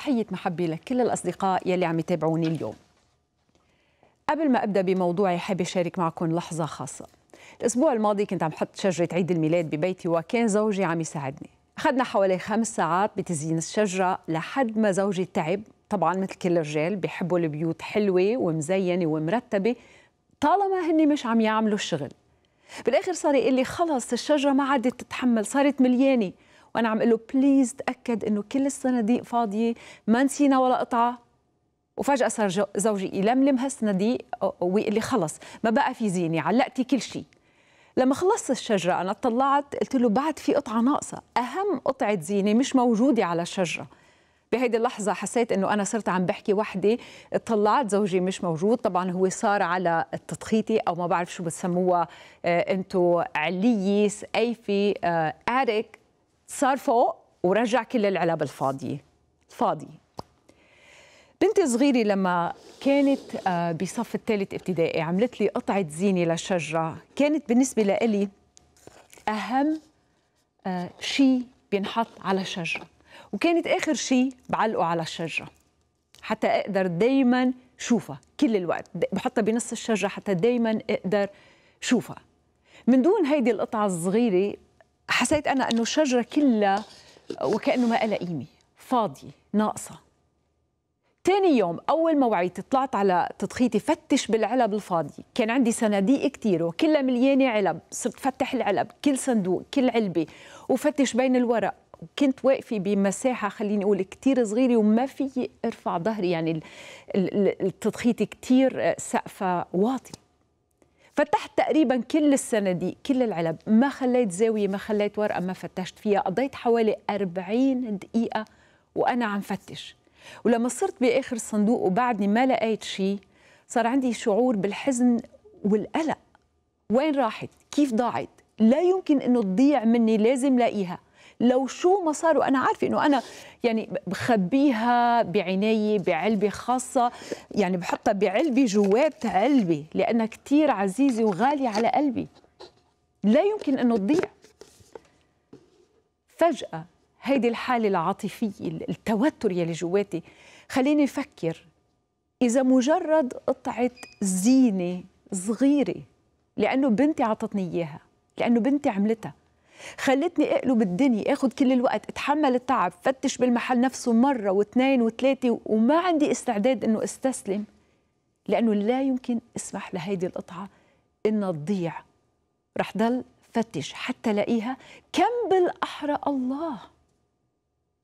تحية محبي لكل الأصدقاء يلي عم يتابعوني اليوم قبل ما أبدأ بموضوعي حابة أشارك معكم لحظة خاصة الأسبوع الماضي كنت عم حط شجرة عيد الميلاد ببيتي وكان زوجي عم يساعدني أخذنا حوالي خمس ساعات بتزيين الشجرة لحد ما زوجي تعب طبعا مثل كل الرجال بيحبوا البيوت حلوة ومزينة ومرتبة طالما هني مش عم يعملوا الشغل بالآخر صار يقول لي خلص الشجرة ما عادت تتحمل صارت مليانة وانا عم اقول له بليز تاكد انه كل الصناديق فاضيه ما نسينا ولا قطعه وفجاه صار زوجي يلملم هالصناديق ويقول لي خلص ما بقى في زينه علقتي كل شيء لما خلصت الشجره انا طلعت قلت له بعد في قطعه ناقصه اهم قطعه زينه مش موجوده على الشجره بهيدي اللحظة حسيت إنه أنا صرت عم بحكي وحدي طلعت زوجي مش موجود طبعا هو صار على التضخيتي أو ما بعرف شو بتسموها آه، أنتو علية سقيفة آه، اريك صار فوق ورجع كل العلب الفاضيه فاضيه بنتي صغيرة لما كانت آه، بصف الثالث ابتدائي عملت لي قطعة زينة للشجرة كانت بالنسبة لإلي أهم آه، شيء بينحط على الشجرة وكانت آخر شيء بعلقه على الشجرة حتى أقدر دايما شوفها كل الوقت بحطها بنص الشجرة حتى دايما أقدر شوفها من دون هيدي القطعة الصغيرة حسيت انا انه الشجره كلها وكانه ما لها قيمه فاضيه ناقصه تاني يوم أول ما وعيت طلعت على تدخيتي فتش بالعلب الفاضية كان عندي صناديق كتير وكلها مليانة علب صرت فتح العلب كل صندوق كل علبة وفتش بين الورق وكنت واقفة بمساحة خليني أقول كتير صغيرة وما في أرفع ظهري يعني التدخيت كتير سقفة واطي فتحت تقريبا كل الصناديق كل العلب ما خليت زاويه ما خليت ورقه ما فتشت فيها قضيت حوالي 40 دقيقه وانا عم فتش ولما صرت باخر الصندوق وبعدني ما لقيت شيء صار عندي شعور بالحزن والقلق وين راحت كيف ضاعت لا يمكن انه تضيع مني لازم لاقيها لو شو ما صار وانا عارفه انه انا يعني بخبيها بعناية بعلبة خاصة يعني بحطها بعلبة جوات علبة لأنها كثير عزيزة وغالية على قلبي لا يمكن أنه تضيع فجأة هيدي الحالة العاطفية التوتر يلي جواتي خليني أفكر إذا مجرد قطعة زينة صغيرة لأنه بنتي عطتني إياها لأنه بنتي عملتها خلتني اقلب الدنيا اخد كل الوقت اتحمل التعب فتش بالمحل نفسه مره واثنين وثلاثه وما عندي استعداد انه استسلم لانه لا يمكن اسمح لهيدي القطعه انها تضيع رح ضل فتش حتى لاقيها كم بالاحرى الله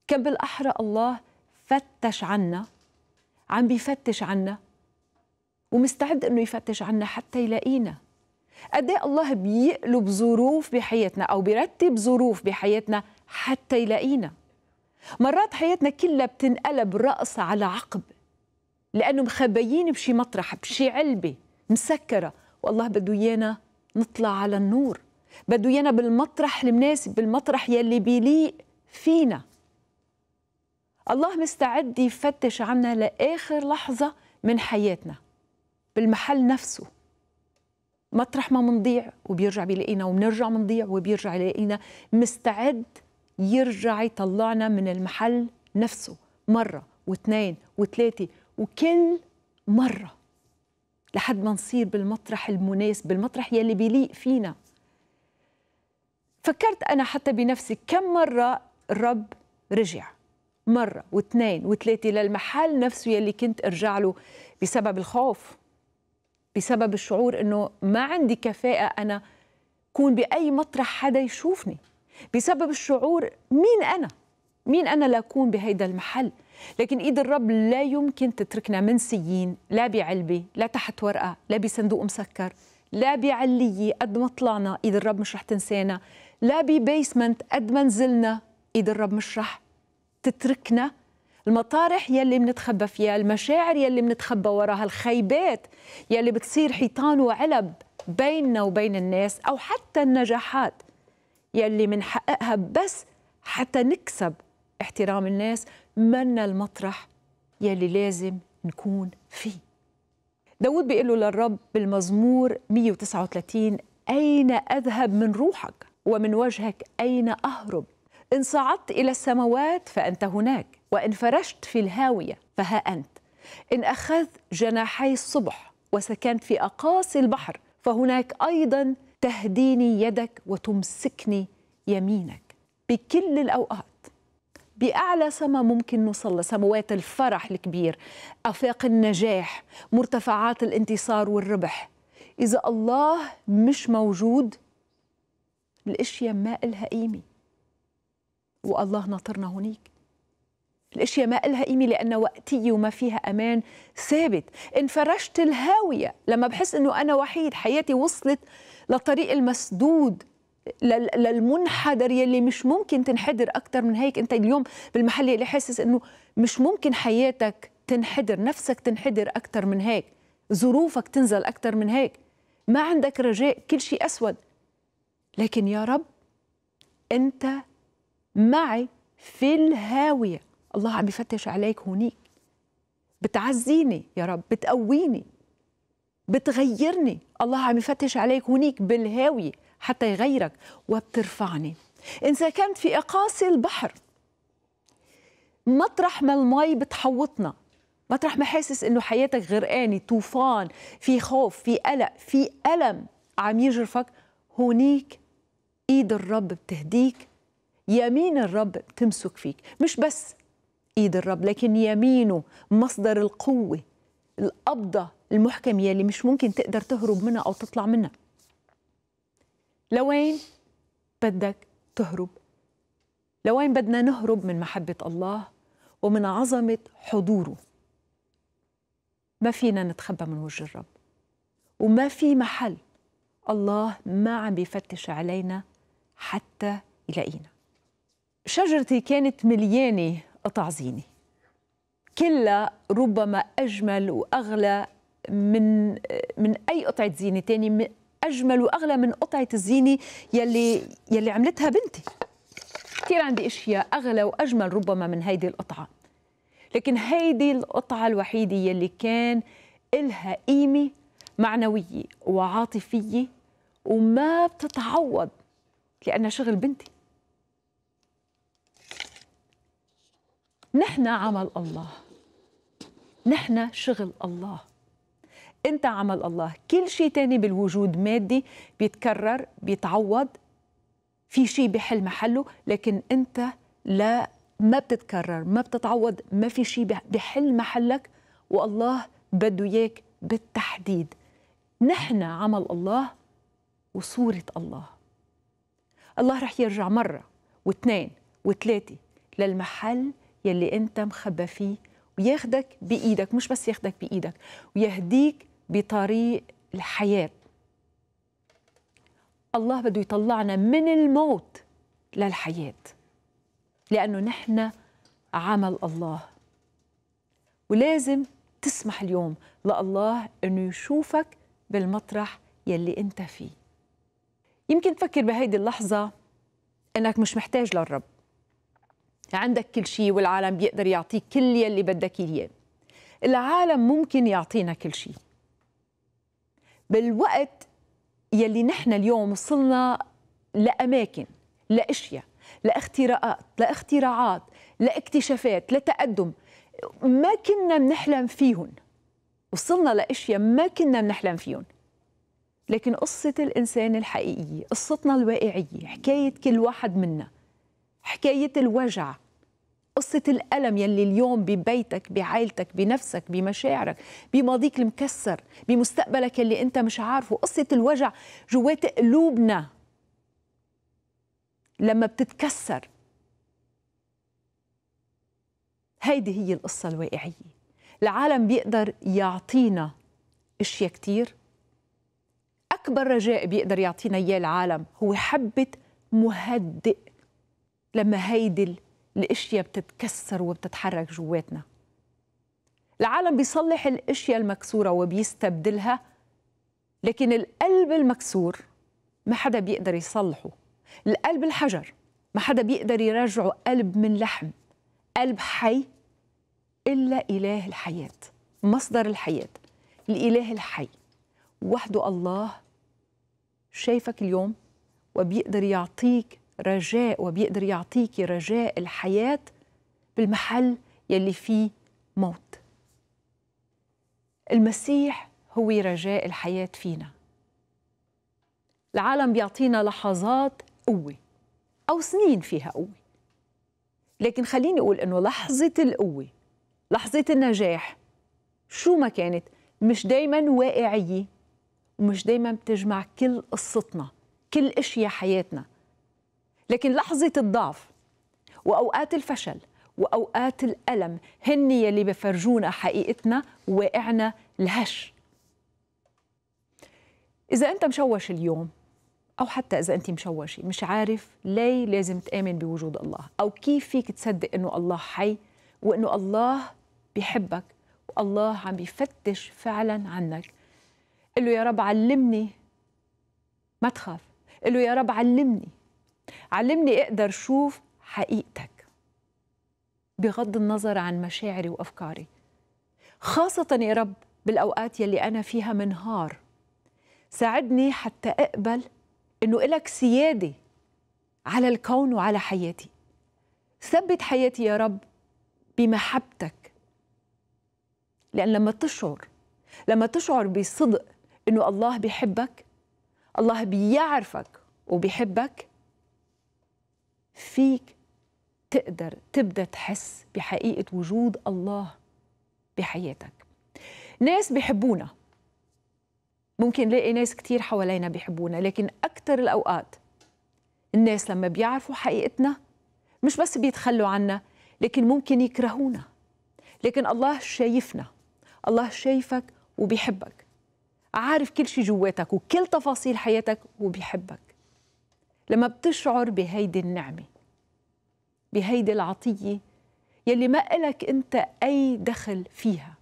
كم بالاحرى الله فتش عنا عم بيفتش عنا ومستعد انه يفتش عنا حتى يلاقينا قد ايه الله بيقلب ظروف بحياتنا او بيرتب ظروف بحياتنا حتى يلاقينا مرات حياتنا كلها بتنقلب رأس على عقب لأنه مخبيين بشي مطرح بشي علبة مسكرة والله بده إيانا نطلع على النور بده إيانا بالمطرح المناسب بالمطرح يلي بيليق فينا الله مستعد يفتش عنا لآخر لحظة من حياتنا بالمحل نفسه مطرح ما منضيع وبيرجع بيلاقينا وبنرجع منضيع وبيرجع يلاقينا مستعد يرجع يطلعنا من المحل نفسه مرة واثنين وثلاثة وكل مرة لحد ما نصير بالمطرح المناسب المطرح يلي بيليق فينا فكرت أنا حتى بنفسي كم مرة الرب رجع مرة واثنين وثلاثة للمحل نفسه يلي كنت أرجع له بسبب الخوف بسبب الشعور انه ما عندي كفاءه انا كون باي مطرح حدا يشوفني بسبب الشعور مين انا مين انا لاكون بهيدا المحل لكن ايد الرب لا يمكن تتركنا منسيين لا بعلبه لا تحت ورقه لا بصندوق مسكر لا بعلية قد ما طلعنا ايد الرب مش رح تنسانا لا ببيسمنت قد ما نزلنا ايد الرب مش رح تتركنا المطارح يلي منتخبى فيها المشاعر يلي منتخبى وراها الخيبات يلي بتصير حيطان وعلب بيننا وبين الناس أو حتى النجاحات يلي منحققها بس حتى نكسب احترام الناس منا المطرح يلي لازم نكون فيه داود بيقول له للرب بالمزمور 139 أين أذهب من روحك ومن وجهك أين أهرب إن صعدت إلى السماوات فأنت هناك وإن فرشت في الهاوية فها أنت إن أخذت جناحي الصبح وسكنت في أقاصي البحر فهناك أيضا تهديني يدك وتمسكني يمينك بكل الأوقات بأعلى سما ممكن نوصل سموات الفرح الكبير أفاق النجاح مرتفعات الانتصار والربح إذا الله مش موجود الأشياء ما إلها قيمة والله ناطرنا هنيك الأشياء ما لها قيمة لأنها وقتية وما فيها أمان ثابت انفرشت الهاوية لما بحس أنه أنا وحيد حياتي وصلت للطريق المسدود للمنحدر يلي مش ممكن تنحدر أكثر من هيك أنت اليوم بالمحل يلي حاسس أنه مش ممكن حياتك تنحدر نفسك تنحدر أكثر من هيك ظروفك تنزل أكثر من هيك ما عندك رجاء كل شيء أسود لكن يا رب أنت معي في الهاوية الله عم يفتش عليك هونيك بتعزيني يا رب بتقويني بتغيرني الله عم يفتش عليك هونيك بالهاوية حتى يغيرك وبترفعني إن سكنت في أقاصي البحر مطرح ما المي بتحوطنا مطرح ما حاسس إنه حياتك غرقانة طوفان في خوف في قلق في ألم عم يجرفك هونيك ايد الرب بتهديك يمين الرب بتمسك فيك مش بس ايد الرب لكن يمينه مصدر القوه القبضه المحكمه يلي مش ممكن تقدر تهرب منها او تطلع منها لوين بدك تهرب لوين بدنا نهرب من محبه الله ومن عظمه حضوره ما فينا نتخبى من وجه الرب وما في محل الله ما عم بيفتش علينا حتى يلاقينا شجرتي كانت مليانه زينه كلا ربما أجمل وأغلى من من أي قطعة زينة تاني أجمل وأغلى من قطعة الزينة يلي يلي عملتها بنتي كثير عندي أشياء أغلى وأجمل ربما من هيدي القطعة لكن هيدي القطعة الوحيدة يلي كان إلها قيمة معنوية وعاطفية وما بتتعوض لأنها شغل بنتي نحن عمل الله نحن شغل الله انت عمل الله كل شيء تاني بالوجود مادي بيتكرر بيتعوض في شيء بحل محله لكن انت لا ما بتتكرر ما بتتعوض ما في شيء بحل محلك والله بده اياك بالتحديد نحن عمل الله وصورة الله الله رح يرجع مرة واثنين وثلاثة للمحل يلي انت مخبى فيه وياخدك بايدك مش بس ياخدك بايدك ويهديك بطريق الحياه الله بده يطلعنا من الموت للحياه لانه نحن عمل الله ولازم تسمح اليوم لله انه يشوفك بالمطرح يلي انت فيه يمكن تفكر بهيدي اللحظه انك مش محتاج للرب عندك كل شيء والعالم بيقدر يعطيك كل يلي بدك اياه العالم ممكن يعطينا كل شيء بالوقت يلي نحن اليوم وصلنا لأماكن لأشياء لاختراقات لاختراعات لاكتشافات لتقدم ما كنا بنحلم فيهم وصلنا لأشياء ما كنا بنحلم فيهم لكن قصة الإنسان الحقيقية قصتنا الواقعية حكاية كل واحد منا حكاية الوجع قصة الألم يلي اليوم ببيتك بعائلتك بنفسك بمشاعرك بماضيك المكسر بمستقبلك يلي أنت مش عارفه قصة الوجع جوات قلوبنا لما بتتكسر هيدي هي القصة الواقعية العالم بيقدر يعطينا اشياء كتير اكبر رجاء بيقدر يعطينا اياه العالم هو حبه مهدئ لما هيدي الاشياء بتتكسر وبتتحرك جواتنا العالم بيصلح الاشياء المكسوره وبيستبدلها لكن القلب المكسور ما حدا بيقدر يصلحه القلب الحجر ما حدا بيقدر يرجعه قلب من لحم قلب حي الا اله الحياه مصدر الحياه الاله الحي وحده الله شايفك اليوم وبيقدر يعطيك رجاء وبيقدر يعطيكي رجاء الحياة بالمحل يلي فيه موت المسيح هو رجاء الحياة فينا العالم بيعطينا لحظات قوة أو سنين فيها قوة لكن خليني أقول إنه لحظة القوة لحظة النجاح شو ما كانت مش دايما واقعية ومش دايما بتجمع كل قصتنا كل اشياء حياتنا لكن لحظة الضعف وأوقات الفشل وأوقات الألم هن يلي بفرجونا حقيقتنا وواقعنا الهش إذا أنت مشوش اليوم أو حتى إذا أنت مشوشة مش عارف ليه لازم تآمن بوجود الله أو كيف فيك تصدق إنه الله حي وإنه الله بيحبك والله عم بيفتش فعلا عنك قل له يا رب علمني ما تخاف قل له يا رب علمني علمني اقدر شوف حقيقتك بغض النظر عن مشاعري وافكاري خاصه يا رب بالاوقات يلي انا فيها منهار ساعدني حتى اقبل انه الك سياده على الكون وعلى حياتي ثبت حياتي يا رب بمحبتك لان لما تشعر لما تشعر بصدق انه الله بيحبك الله بيعرفك وبيحبك فيك تقدر تبدا تحس بحقيقه وجود الله بحياتك ناس بيحبونا ممكن لاقي ناس كتير حوالينا بيحبونا لكن اكثر الأوقات الناس لما بيعرفوا حقيقتنا مش بس بيتخلوا عنا لكن ممكن يكرهونا لكن الله شايفنا الله شايفك وبيحبك عارف كل شيء جواتك وكل تفاصيل حياتك وبيحبك لما بتشعر بهيدي النعمة بهيدي العطية يلي ما إلك أنت أي دخل فيها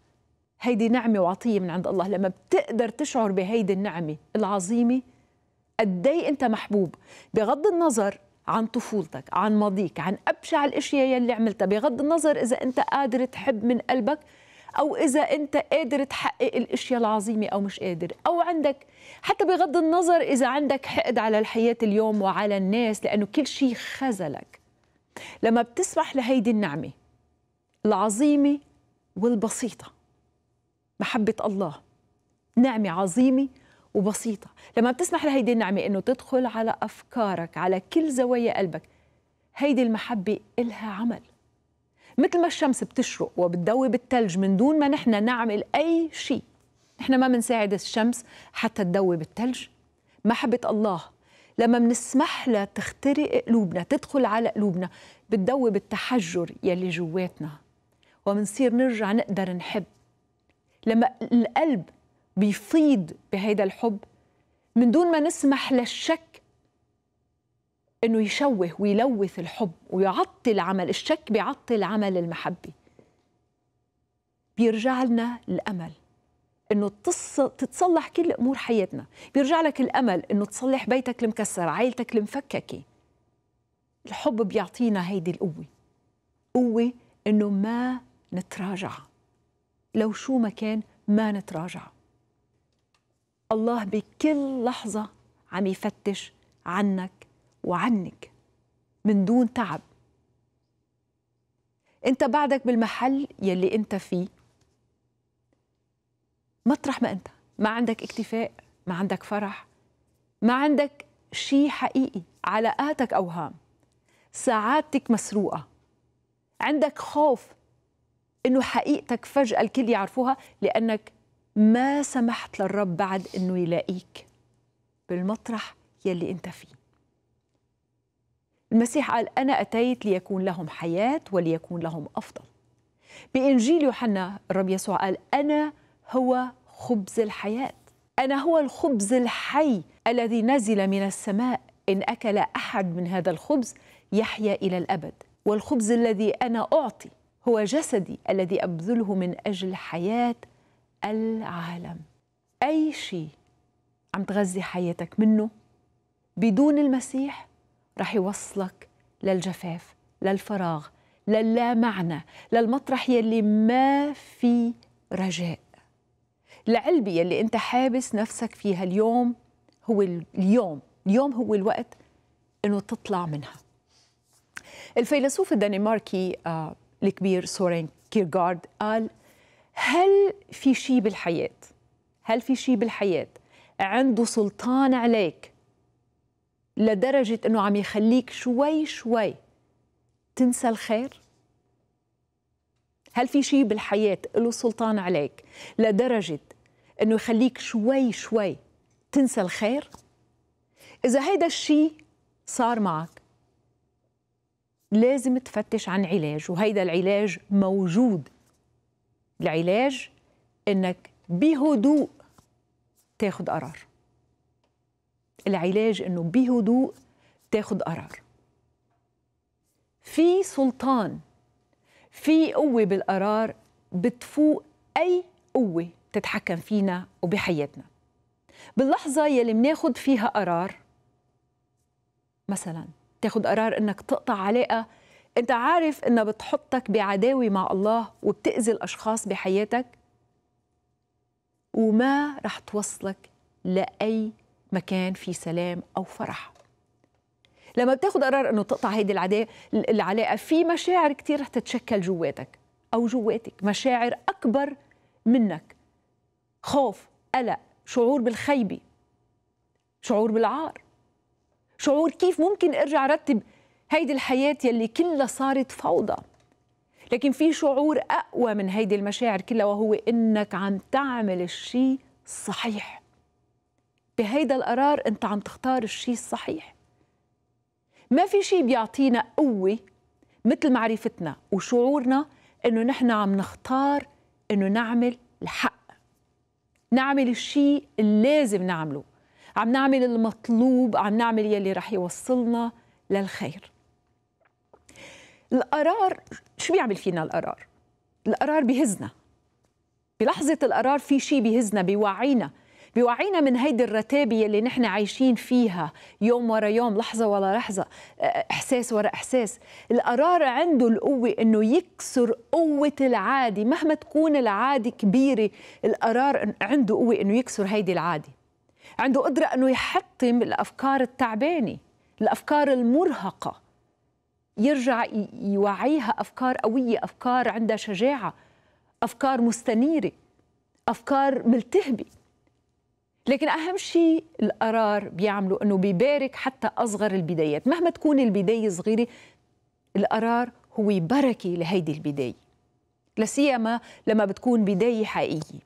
هيدي نعمة وعطية من عند الله لما بتقدر تشعر بهيدي النعمة العظيمة قدي إيه أنت محبوب بغض النظر عن طفولتك عن ماضيك عن أبشع الأشياء يلي عملتها بغض النظر إذا أنت قادر تحب من قلبك او اذا انت قادر تحقق الاشياء العظيمه او مش قادر او عندك حتى بغض النظر اذا عندك حقد على الحياه اليوم وعلى الناس لانه كل شيء خذلك لما بتسمح لهيدي النعمه العظيمه والبسيطه محبه الله نعمه عظيمه وبسيطه لما بتسمح لهيدي النعمه انه تدخل على افكارك على كل زوايا قلبك هيدي المحبه إلها عمل مثل ما الشمس بتشرق وبتضوي بالثلج من دون ما نحن نعمل أي شيء نحن ما بنساعد الشمس حتى تضوي بالثلج محبة الله لما بنسمح لها تخترق قلوبنا تدخل على قلوبنا بتضوي بالتحجر يلي جواتنا ومنصير نرجع نقدر نحب لما القلب بيفيض بهيدا الحب من دون ما نسمح للشك انه يشوه ويلوث الحب ويعطل عمل الشك بيعطل عمل المحبه بيرجع لنا الامل انه تتصلح كل امور حياتنا بيرجع لك الامل انه تصلح بيتك المكسر عائلتك المفككه الحب بيعطينا هيدي القوه قوه انه ما نتراجع لو شو ما كان ما نتراجع الله بكل لحظه عم يفتش عنك وعنك من دون تعب انت بعدك بالمحل يلي انت فيه مطرح ما انت ما عندك اكتفاء ما عندك فرح ما عندك شيء حقيقي علاقاتك اوهام سعادتك مسروقه عندك خوف انه حقيقتك فجاه الكل يعرفوها لانك ما سمحت للرب بعد انه يلاقيك بالمطرح يلي انت فيه المسيح قال أنا أتيت ليكون لهم حياة وليكون لهم أفضل بإنجيل يوحنا الرب يسوع قال أنا هو خبز الحياة أنا هو الخبز الحي الذي نزل من السماء إن أكل أحد من هذا الخبز يحيا إلى الأبد والخبز الذي أنا أعطي هو جسدي الذي أبذله من أجل حياة العالم أي شيء عم تغذي حياتك منه بدون المسيح رح يوصلك للجفاف للفراغ للا معنى للمطرح يلي ما في رجاء العلبة يلي انت حابس نفسك فيها اليوم هو اليوم اليوم هو الوقت انه تطلع منها الفيلسوف الدنماركي آه، الكبير سورين كيرغارد قال هل في شيء بالحياة هل في شيء بالحياة عنده سلطان عليك لدرجه انه عم يخليك شوي شوي تنسى الخير هل في شيء بالحياه له سلطان عليك لدرجه انه يخليك شوي شوي تنسى الخير اذا هيدا الشيء صار معك لازم تفتش عن علاج وهيدا العلاج موجود العلاج انك بهدوء تاخد قرار العلاج انه بهدوء تاخد قرار في سلطان في قوه بالقرار بتفوق اي قوه تتحكم فينا وبحياتنا باللحظه يلي مناخد فيها قرار مثلا تاخد قرار انك تقطع علاقه انت عارف انها بتحطك بعداوه مع الله وبتاذي الاشخاص بحياتك وما رح توصلك لاي مكان في سلام أو فرح لما بتاخد قرار انه تقطع هيدي العلاقه في مشاعر كثير رح تتشكل جواتك او جواتك مشاعر اكبر منك خوف قلق شعور بالخيبه شعور بالعار شعور كيف ممكن ارجع رتب هيدي الحياه يلي كلها صارت فوضى لكن في شعور اقوى من هيدي المشاعر كلها وهو انك عم تعمل الشيء الصحيح بهيدا القرار انت عم تختار الشيء الصحيح ما في شيء بيعطينا قوه مثل معرفتنا وشعورنا انه نحن عم نختار انه نعمل الحق نعمل الشيء اللي لازم نعمله عم نعمل المطلوب عم نعمل يلي رح يوصلنا للخير القرار شو بيعمل فينا القرار القرار بيهزنا بلحظة القرار في شيء بيهزنا بيوعينا بيوعينا من هيدي الرتابة اللي نحن عايشين فيها يوم ورا يوم لحظة ورا لحظة آه، آه، إحساس ورا إحساس القرار عنده القوة أنه يكسر قوة العادي مهما تكون العادي كبيرة القرار عنده قوة أنه يكسر هيدي العادي عنده قدرة أنه يحطم الأفكار التعبانة الأفكار المرهقة يرجع يوعيها أفكار قوية أفكار عندها شجاعة أفكار مستنيرة أفكار ملتهبة لكن أهم شيء القرار بيعمله أنه بيبارك حتى أصغر البدايات مهما تكون البداية صغيرة القرار هو بركة لهيدي البداية لسيما لما بتكون بداية حقيقية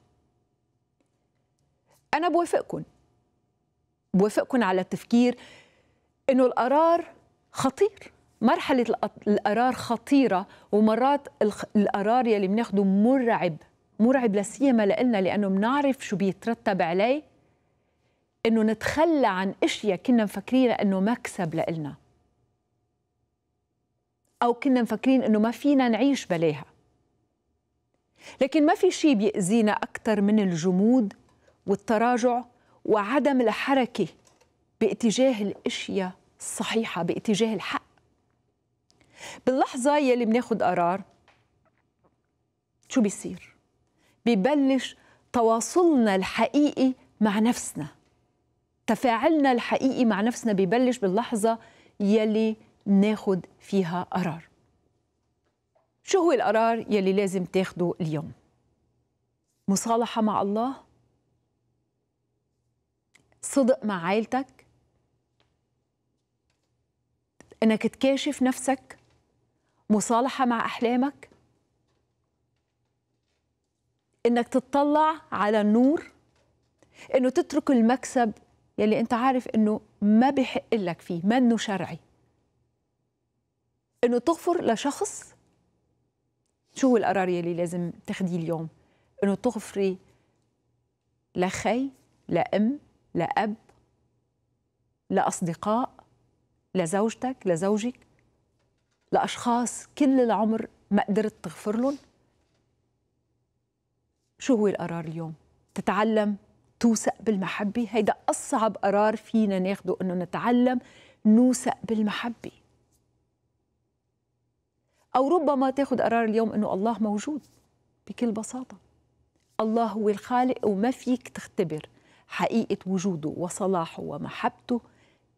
أنا بوافقكم بوافقكم على التفكير أنه القرار خطير مرحلة القرار خطيرة ومرات القرار يلي بناخده مرعب مرعب لاسيما لنا لانه بنعرف شو بيترتب عليه انه نتخلى عن اشياء كنا مفكرين انه مكسب لإلنا او كنا مفكرين انه ما فينا نعيش بلاها لكن ما في شيء بيأذينا اكثر من الجمود والتراجع وعدم الحركه باتجاه الاشياء الصحيحه باتجاه الحق باللحظه يلي بناخد قرار شو بيصير ببلش تواصلنا الحقيقي مع نفسنا تفاعلنا الحقيقي مع نفسنا ببلش باللحظة يلي ناخد فيها قرار شو هو القرار يلي لازم تاخده اليوم مصالحة مع الله صدق مع عائلتك انك تكاشف نفسك مصالحة مع أحلامك انك تتطلع على النور انه تترك المكسب يلي انت عارف انه ما بحق لك فيه منه شرعي انه تغفر لشخص شو هو القرار يلي لازم تاخديه اليوم انه تغفري لخي لأم لأب لأصدقاء لزوجتك لزوجك لأشخاص كل العمر ما قدرت تغفر لهم شو هو القرار اليوم تتعلم توثق بالمحبة هيدا أصعب قرار فينا ناخده أنه نتعلم نوثق بالمحبة أو ربما تاخد قرار اليوم أنه الله موجود بكل بساطة الله هو الخالق وما فيك تختبر حقيقة وجوده وصلاحه ومحبته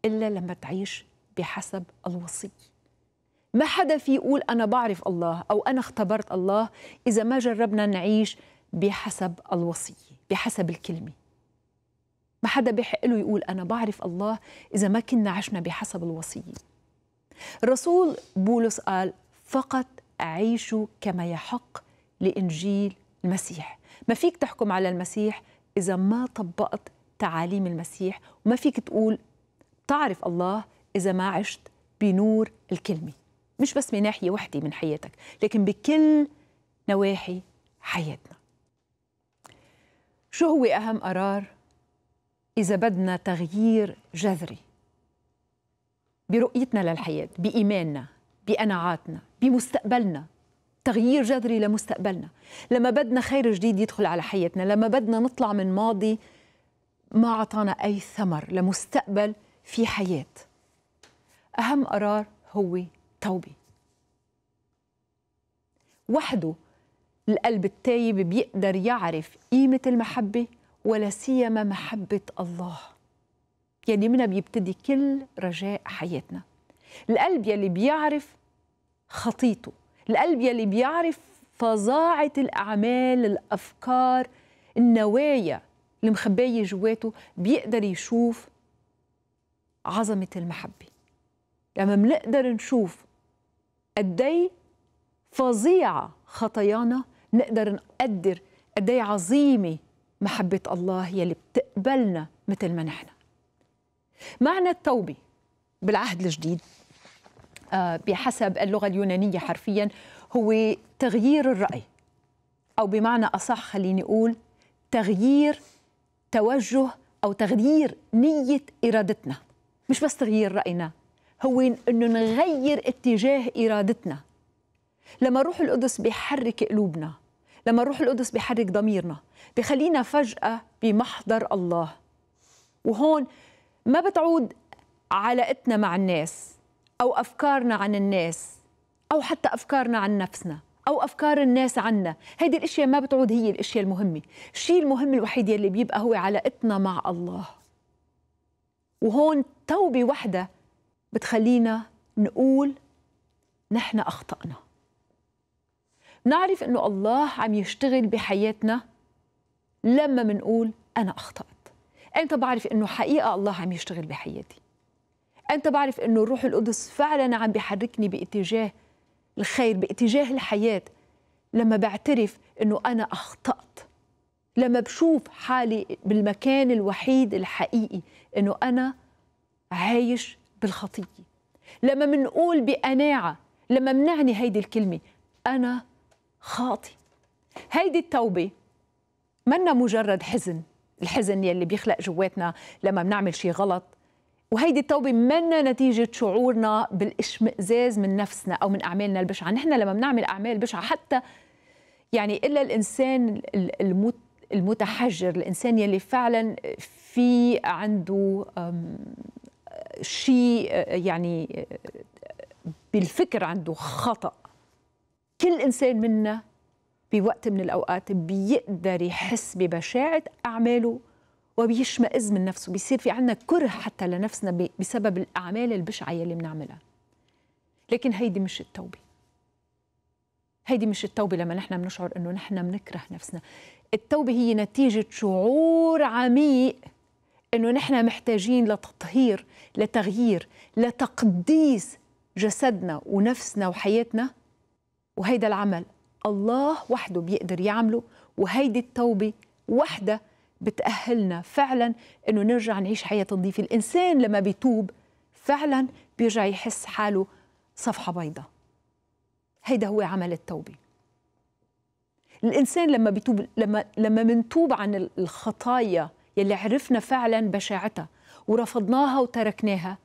إلا لما تعيش بحسب الوصية ما حدا في يقول أنا بعرف الله أو أنا اختبرت الله إذا ما جربنا نعيش بحسب الوصية بحسب الكلمة ما حدا بيحق له يقول أنا بعرف الله إذا ما كنا عشنا بحسب الوصية الرسول بولس قال فقط عيشوا كما يحق لإنجيل المسيح ما فيك تحكم على المسيح إذا ما طبقت تعاليم المسيح وما فيك تقول تعرف الله إذا ما عشت بنور الكلمة مش بس من ناحية وحدة من حياتك لكن بكل نواحي حياتنا شو هو أهم قرار إذا بدنا تغيير جذري برؤيتنا للحياة بإيماننا بقناعاتنا بمستقبلنا تغيير جذري لمستقبلنا لما بدنا خير جديد يدخل على حياتنا لما بدنا نطلع من ماضي ما أعطانا أي ثمر لمستقبل في حياة أهم قرار هو توبة وحده القلب التايب بيقدر يعرف قيمة المحبة ولا سيما محبة الله يلي يعني منها بيبتدي كل رجاء حياتنا القلب يلي بيعرف خطيته القلب يلي بيعرف فظاعة الأعمال الأفكار النوايا المخباية جواته بيقدر يشوف عظمة المحبة لما بنقدر نشوف قدي إيه فظيعة خطايانا نقدر نقدر قدي إيه عظيمة محبة الله يلي بتقبلنا مثل ما نحن معنى التوبة بالعهد الجديد آه، بحسب اللغة اليونانية حرفيا هو تغيير الرأي أو بمعنى أصح خليني أقول تغيير توجه أو تغيير نية إرادتنا مش بس تغيير رأينا هو أنه نغير اتجاه إرادتنا لما روح القدس بيحرك قلوبنا لما الروح القدس بيحرك ضميرنا بخلينا فجأة بمحضر الله وهون ما بتعود علاقتنا مع الناس أو أفكارنا عن الناس أو حتى أفكارنا عن نفسنا أو أفكار الناس عنا هيدي الأشياء ما بتعود هي الأشياء المهمة الشيء المهم الوحيد يلي بيبقى هو علاقتنا مع الله وهون توبة وحدة بتخلينا نقول نحن أخطأنا نعرف أنه الله عم يشتغل بحياتنا لما منقول أنا أخطأت أنت بعرف أنه حقيقة الله عم يشتغل بحياتي أنت بعرف أنه الروح القدس فعلا عم بيحركني باتجاه الخير باتجاه الحياة لما بعترف أنه أنا أخطأت لما بشوف حالي بالمكان الوحيد الحقيقي أنه أنا عايش بالخطية لما منقول بقناعة لما منعني هيدي الكلمة أنا خاطي هيدي التوبة منا مجرد حزن الحزن يلي بيخلق جواتنا لما بنعمل شيء غلط وهيدي التوبة منا نتيجة شعورنا بالاشمئزاز من نفسنا أو من أعمالنا البشعة نحن لما بنعمل أعمال بشعة حتى يعني إلا الإنسان المتحجر الإنسان يلي فعلا في عنده شيء يعني بالفكر عنده خطأ كل إنسان منا بوقت من الأوقات بيقدر يحس ببشاعة أعماله وبيشمئز من نفسه بيصير في عنا كره حتى لنفسنا بسبب الأعمال البشعة اللي بنعملها لكن هيدي مش التوبة هيدي مش التوبة لما نحن بنشعر إنه نحن بنكره نفسنا التوبة هي نتيجة شعور عميق إنه نحن محتاجين لتطهير لتغيير لتقديس جسدنا ونفسنا وحياتنا وهيدا العمل الله وحده بيقدر يعمله وهيدي التوبة وحدة بتأهلنا فعلا أنه نرجع نعيش حياة نظيفة الإنسان لما بيتوب فعلا بيرجع يحس حاله صفحة بيضاء هيدا هو عمل التوبة الإنسان لما بيتوب لما لما منتوب عن الخطايا يلي عرفنا فعلا بشاعتها ورفضناها وتركناها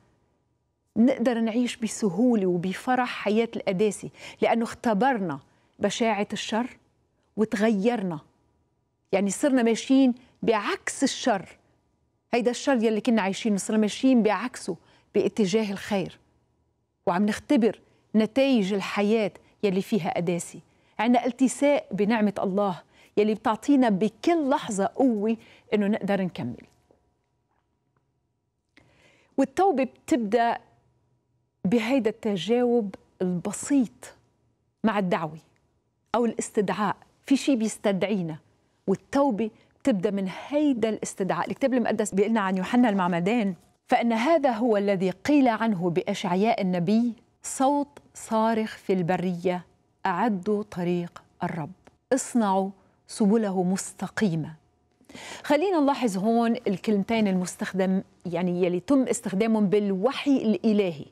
نقدر نعيش بسهولة وبفرح حياة القداسة لأنه اختبرنا بشاعة الشر وتغيرنا يعني صرنا ماشيين بعكس الشر هيدا الشر يلي كنا عايشينه صرنا ماشيين بعكسه باتجاه الخير وعم نختبر نتائج الحياة يلي فيها قداسة عندنا التساء بنعمة الله يلي بتعطينا بكل لحظة قوة إنه نقدر نكمل والتوبة بتبدأ بهيدا التجاوب البسيط مع الدعوة أو الاستدعاء في شيء بيستدعينا والتوبة تبدأ من هيدا الاستدعاء الكتاب المقدس بيقلنا عن يوحنا المعمدان فإن هذا هو الذي قيل عنه بإشعياء النبي صوت صارخ في البرية أعدوا طريق الرب اصنعوا سبله مستقيمة خلينا نلاحظ هون الكلمتين المستخدم يعني يلي تم استخدامهم بالوحي الإلهي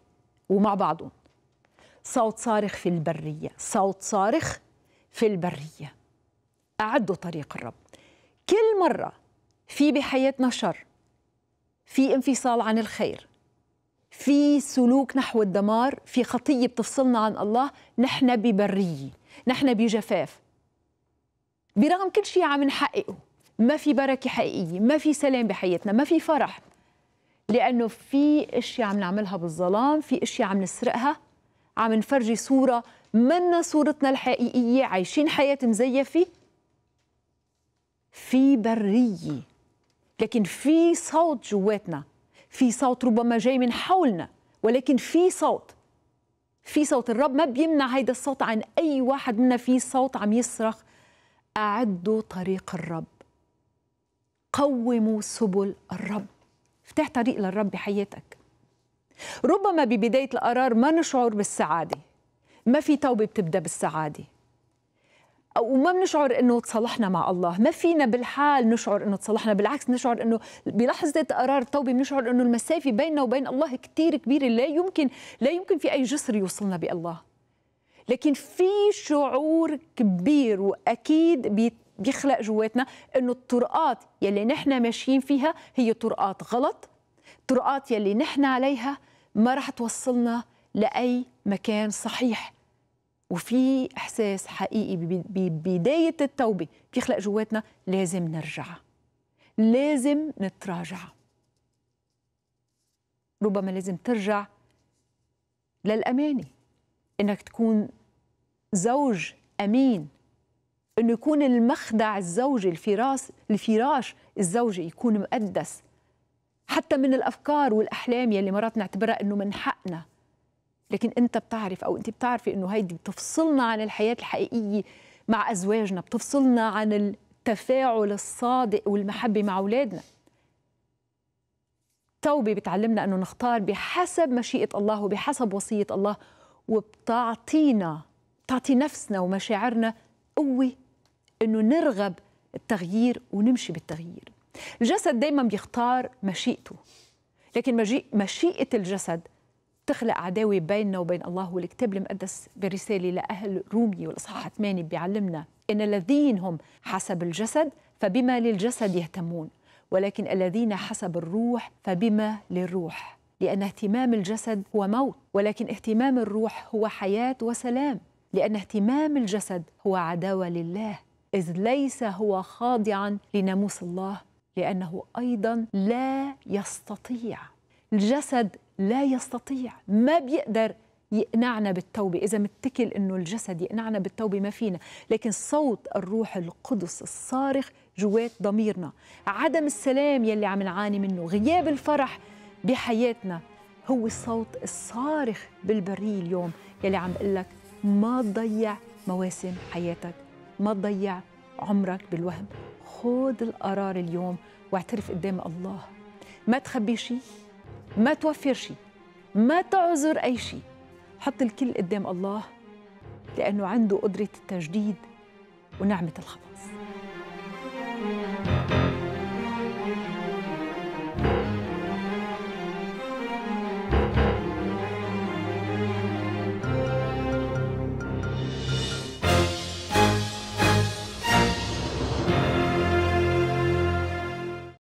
ومع بعضهم صوت صارخ في البرية صوت صارخ في البرية أعدوا طريق الرب كل مرة في بحياتنا شر في انفصال عن الخير في سلوك نحو الدمار في خطية بتفصلنا عن الله نحن ببرية نحن بجفاف برغم كل شيء عم نحققه ما في بركة حقيقية ما في سلام بحياتنا ما في فرح لانه في اشياء عم نعملها بالظلام في اشياء عم نسرقها عم نفرجي صوره منا صورتنا الحقيقيه عايشين حياه مزيفه في بريه لكن في صوت جواتنا في صوت ربما جاي من حولنا ولكن في صوت في صوت الرب ما بيمنع هيدا الصوت عن اي واحد منا في صوت عم يصرخ اعدوا طريق الرب قوموا سبل الرب افتح طريق للرب بحياتك ربما ببداية القرار ما نشعر بالسعادة ما في توبة بتبدأ بالسعادة أو ما بنشعر إنه تصالحنا مع الله ما فينا بالحال نشعر إنه تصالحنا بالعكس نشعر إنه بلحظة قرار التوبة بنشعر إنه المسافة بيننا وبين الله كتير كبيرة لا يمكن لا يمكن في أي جسر يوصلنا بالله لكن في شعور كبير وأكيد بيت بيخلق جواتنا انه الطرقات يلي نحن ماشيين فيها هي طرقات غلط الطرقات يلي نحن عليها ما رح توصلنا لاي مكان صحيح وفي احساس حقيقي ببدايه التوبه بيخلق جواتنا لازم نرجع لازم نتراجع ربما لازم ترجع للامانه انك تكون زوج امين انه يكون المخدع الزوجي الفراش الفراش الزوجي يكون مقدس حتى من الافكار والاحلام يلي مرات نعتبرها انه من حقنا لكن انت بتعرف او انت بتعرفي انه هيدي بتفصلنا عن الحياه الحقيقيه مع ازواجنا بتفصلنا عن التفاعل الصادق والمحبه مع اولادنا التوبه بتعلمنا انه نختار بحسب مشيئه الله وبحسب وصيه الله وبتعطينا بتعطي نفسنا ومشاعرنا قوه انه نرغب التغيير ونمشي بالتغيير الجسد دايما بيختار مشيئته لكن مشيئة الجسد تخلق عداوة بيننا وبين الله والكتاب المقدس برسالة لأهل رومي والإصحاح 8 بيعلمنا إن الذين هم حسب الجسد فبما للجسد يهتمون ولكن الذين حسب الروح فبما للروح لأن اهتمام الجسد هو موت ولكن اهتمام الروح هو حياة وسلام لأن اهتمام الجسد هو عداوة لله إذ ليس هو خاضعا لناموس الله لأنه أيضا لا يستطيع الجسد لا يستطيع ما بيقدر يقنعنا بالتوبة إذا متكل أنه الجسد يقنعنا بالتوبة ما فينا لكن صوت الروح القدس الصارخ جوات ضميرنا عدم السلام يلي عم نعاني منه غياب الفرح بحياتنا هو الصوت الصارخ بالبرية اليوم يلي عم بقول لك ما تضيع مواسم حياتك ما تضيع عمرك بالوهم خذ القرار اليوم واعترف قدام الله ما تخبي شيء ما توفر شيء ما تعذر أي شيء حط الكل قدام الله لأنه عنده قدرة التجديد ونعمة الخلاص